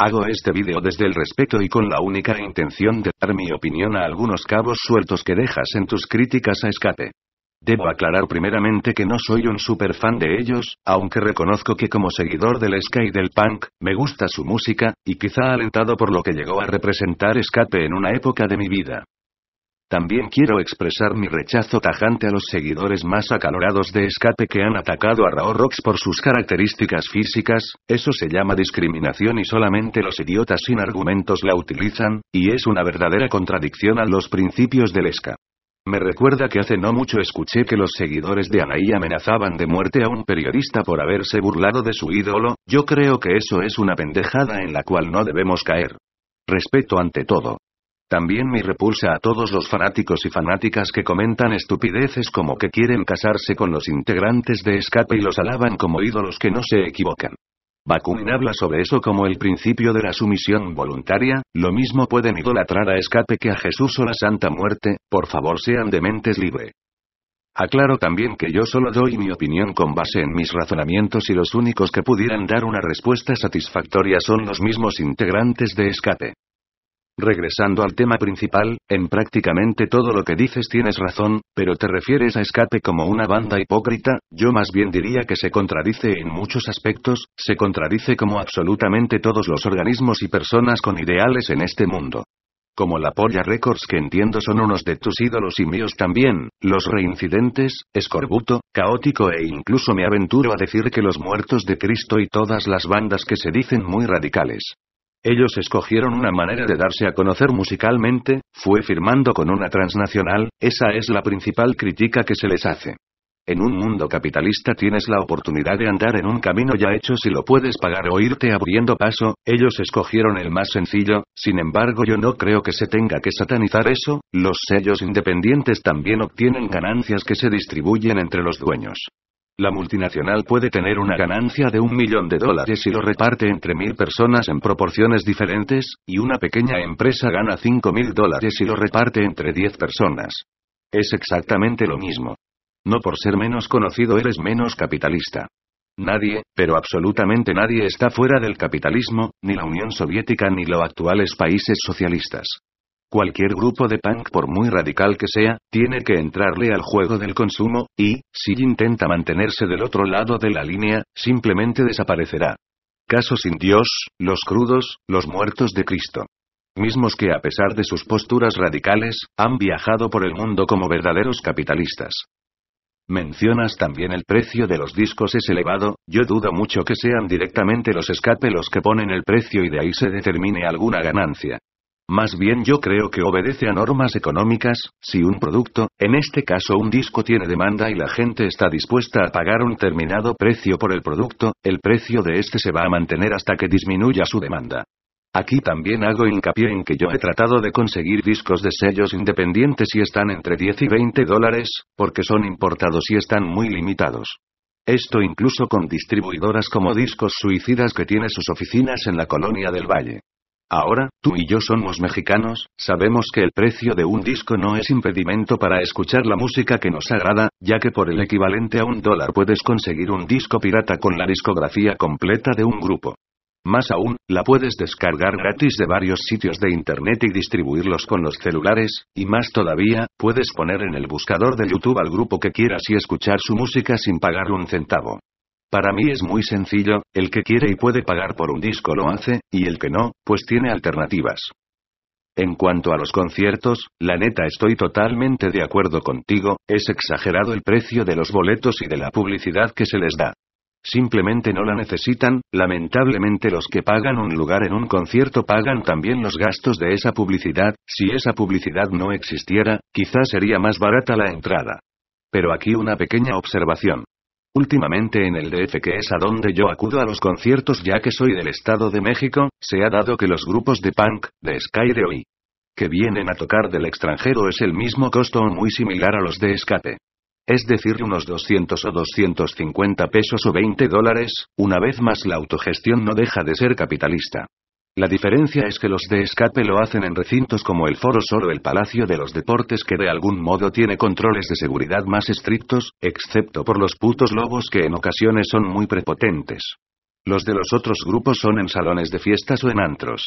Hago este vídeo desde el respeto y con la única intención de dar mi opinión a algunos cabos sueltos que dejas en tus críticas a escape. Debo aclarar primeramente que no soy un super fan de ellos, aunque reconozco que como seguidor del ska y del punk, me gusta su música, y quizá alentado por lo que llegó a representar escape en una época de mi vida. También quiero expresar mi rechazo tajante a los seguidores más acalorados de escape que han atacado a Raorox por sus características físicas, eso se llama discriminación y solamente los idiotas sin argumentos la utilizan, y es una verdadera contradicción a los principios del esca. Me recuerda que hace no mucho escuché que los seguidores de Anaí amenazaban de muerte a un periodista por haberse burlado de su ídolo, yo creo que eso es una pendejada en la cual no debemos caer. Respeto ante todo. También mi repulsa a todos los fanáticos y fanáticas que comentan estupideces como que quieren casarse con los integrantes de escape y los alaban como ídolos que no se equivocan. Bakunin habla sobre eso como el principio de la sumisión voluntaria, lo mismo pueden idolatrar a escape que a Jesús o la Santa Muerte, por favor sean de mentes libre. Aclaro también que yo solo doy mi opinión con base en mis razonamientos y los únicos que pudieran dar una respuesta satisfactoria son los mismos integrantes de escape. Regresando al tema principal, en prácticamente todo lo que dices tienes razón, pero te refieres a Escape como una banda hipócrita, yo más bien diría que se contradice en muchos aspectos, se contradice como absolutamente todos los organismos y personas con ideales en este mundo. Como la Polla Records que entiendo son unos de tus ídolos y míos también, los reincidentes, escorbuto, caótico e incluso me aventuro a decir que los muertos de Cristo y todas las bandas que se dicen muy radicales ellos escogieron una manera de darse a conocer musicalmente, fue firmando con una transnacional, esa es la principal crítica que se les hace. En un mundo capitalista tienes la oportunidad de andar en un camino ya hecho si lo puedes pagar o irte abriendo paso, ellos escogieron el más sencillo, sin embargo yo no creo que se tenga que satanizar eso, los sellos independientes también obtienen ganancias que se distribuyen entre los dueños. La multinacional puede tener una ganancia de un millón de dólares y lo reparte entre mil personas en proporciones diferentes, y una pequeña empresa gana cinco mil dólares y lo reparte entre diez personas. Es exactamente lo mismo. No por ser menos conocido eres menos capitalista. Nadie, pero absolutamente nadie está fuera del capitalismo, ni la Unión Soviética ni los actuales países socialistas. Cualquier grupo de punk por muy radical que sea, tiene que entrarle al juego del consumo, y, si intenta mantenerse del otro lado de la línea, simplemente desaparecerá. Caso sin Dios, los crudos, los muertos de Cristo. Mismos que a pesar de sus posturas radicales, han viajado por el mundo como verdaderos capitalistas. Mencionas también el precio de los discos es elevado, yo dudo mucho que sean directamente los escape los que ponen el precio y de ahí se determine alguna ganancia. Más bien yo creo que obedece a normas económicas, si un producto, en este caso un disco tiene demanda y la gente está dispuesta a pagar un determinado precio por el producto, el precio de este se va a mantener hasta que disminuya su demanda. Aquí también hago hincapié en que yo he tratado de conseguir discos de sellos independientes y están entre 10 y 20 dólares, porque son importados y están muy limitados. Esto incluso con distribuidoras como Discos Suicidas que tiene sus oficinas en la Colonia del Valle. Ahora, tú y yo somos mexicanos, sabemos que el precio de un disco no es impedimento para escuchar la música que nos agrada, ya que por el equivalente a un dólar puedes conseguir un disco pirata con la discografía completa de un grupo. Más aún, la puedes descargar gratis de varios sitios de internet y distribuirlos con los celulares, y más todavía, puedes poner en el buscador de YouTube al grupo que quieras y escuchar su música sin pagar un centavo. Para mí es muy sencillo, el que quiere y puede pagar por un disco lo hace, y el que no, pues tiene alternativas. En cuanto a los conciertos, la neta estoy totalmente de acuerdo contigo, es exagerado el precio de los boletos y de la publicidad que se les da. Simplemente no la necesitan, lamentablemente los que pagan un lugar en un concierto pagan también los gastos de esa publicidad, si esa publicidad no existiera, quizás sería más barata la entrada. Pero aquí una pequeña observación. Últimamente en el DF, que es a donde yo acudo a los conciertos ya que soy del Estado de México, se ha dado que los grupos de punk, de de hoy que vienen a tocar del extranjero es el mismo costo o muy similar a los de escape. Es decir, unos 200 o 250 pesos o 20 dólares, una vez más la autogestión no deja de ser capitalista. La diferencia es que los de escape lo hacen en recintos como el Foro Sol o el Palacio de los Deportes que de algún modo tiene controles de seguridad más estrictos, excepto por los putos lobos que en ocasiones son muy prepotentes. Los de los otros grupos son en salones de fiestas o en antros.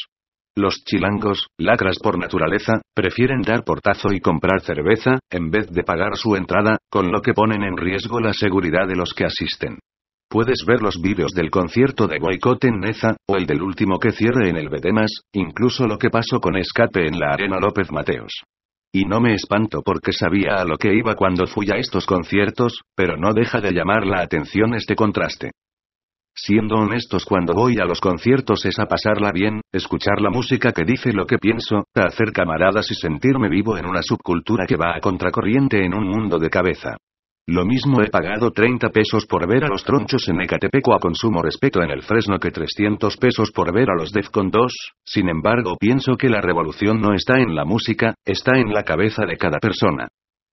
Los chilangos, lacras por naturaleza, prefieren dar portazo y comprar cerveza, en vez de pagar su entrada, con lo que ponen en riesgo la seguridad de los que asisten. Puedes ver los vídeos del concierto de boicot en Neza, o el del último que cierre en el Bedemas, incluso lo que pasó con Escape en la Arena López Mateos. Y no me espanto porque sabía a lo que iba cuando fui a estos conciertos, pero no deja de llamar la atención este contraste. Siendo honestos, cuando voy a los conciertos es a pasarla bien, escuchar la música que dice lo que pienso, a hacer camaradas y sentirme vivo en una subcultura que va a contracorriente en un mundo de cabeza. Lo mismo he pagado 30 pesos por ver a los tronchos en Ecatepecua a consumo respeto en el Fresno que 300 pesos por ver a los Defcon 2, sin embargo pienso que la revolución no está en la música, está en la cabeza de cada persona.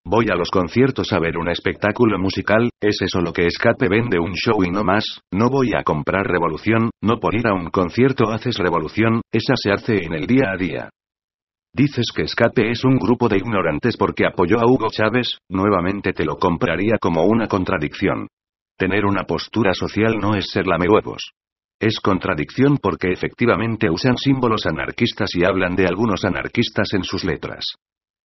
Voy a los conciertos a ver un espectáculo musical, es eso lo que Escape vende un show y no más, no voy a comprar revolución, no por ir a un concierto haces revolución, esa se hace en el día a día. Dices que Escape es un grupo de ignorantes porque apoyó a Hugo Chávez, nuevamente te lo compraría como una contradicción. Tener una postura social no es ser lamehuevos. Es contradicción porque efectivamente usan símbolos anarquistas y hablan de algunos anarquistas en sus letras.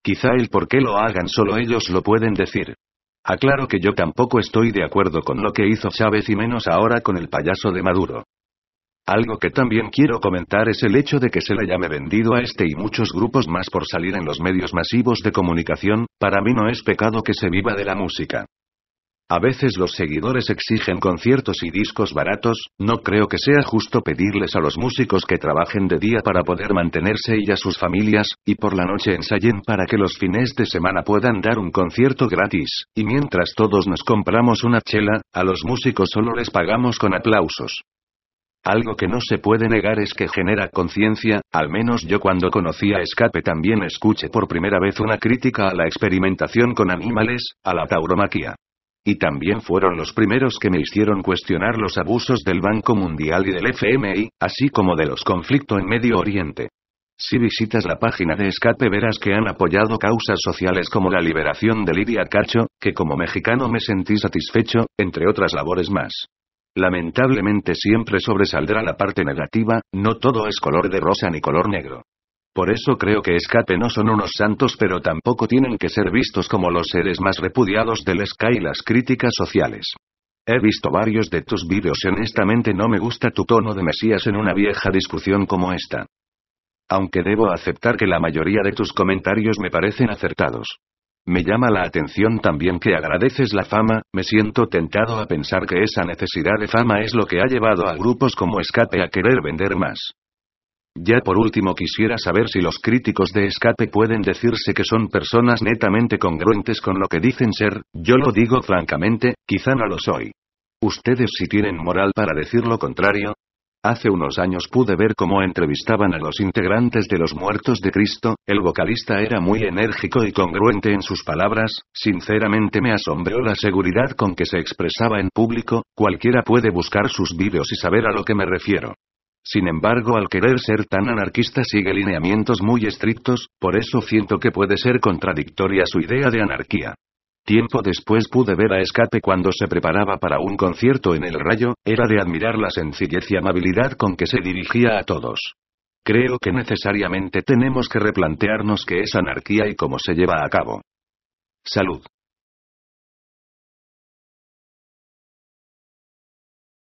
Quizá el por qué lo hagan solo ellos lo pueden decir. Aclaro que yo tampoco estoy de acuerdo con lo que hizo Chávez y menos ahora con el payaso de Maduro. Algo que también quiero comentar es el hecho de que se le llame vendido a este y muchos grupos más por salir en los medios masivos de comunicación, para mí no es pecado que se viva de la música. A veces los seguidores exigen conciertos y discos baratos, no creo que sea justo pedirles a los músicos que trabajen de día para poder mantenerse y a sus familias, y por la noche ensayen para que los fines de semana puedan dar un concierto gratis, y mientras todos nos compramos una chela, a los músicos solo les pagamos con aplausos. Algo que no se puede negar es que genera conciencia, al menos yo cuando conocí a Escape también escuché por primera vez una crítica a la experimentación con animales, a la tauromaquia. Y también fueron los primeros que me hicieron cuestionar los abusos del Banco Mundial y del FMI, así como de los conflictos en Medio Oriente. Si visitas la página de Escape verás que han apoyado causas sociales como la liberación de Lidia Cacho, que como mexicano me sentí satisfecho, entre otras labores más. Lamentablemente siempre sobresaldrá la parte negativa, no todo es color de rosa ni color negro. Por eso creo que Escape no son unos santos pero tampoco tienen que ser vistos como los seres más repudiados del Sky y las críticas sociales. He visto varios de tus vídeos y honestamente no me gusta tu tono de mesías en una vieja discusión como esta. Aunque debo aceptar que la mayoría de tus comentarios me parecen acertados. Me llama la atención también que agradeces la fama, me siento tentado a pensar que esa necesidad de fama es lo que ha llevado a grupos como Escape a querer vender más. Ya por último quisiera saber si los críticos de Escape pueden decirse que son personas netamente congruentes con lo que dicen ser, yo lo digo francamente, quizá no lo soy. Ustedes si tienen moral para decir lo contrario, Hace unos años pude ver cómo entrevistaban a los integrantes de los Muertos de Cristo, el vocalista era muy enérgico y congruente en sus palabras, sinceramente me asombró la seguridad con que se expresaba en público, cualquiera puede buscar sus vídeos y saber a lo que me refiero. Sin embargo, al querer ser tan anarquista sigue lineamientos muy estrictos, por eso siento que puede ser contradictoria su idea de anarquía. Tiempo después pude ver a Escape cuando se preparaba para un concierto en el Rayo, era de admirar la sencillez y amabilidad con que se dirigía a todos. Creo que necesariamente tenemos que replantearnos qué es anarquía y cómo se lleva a cabo. Salud.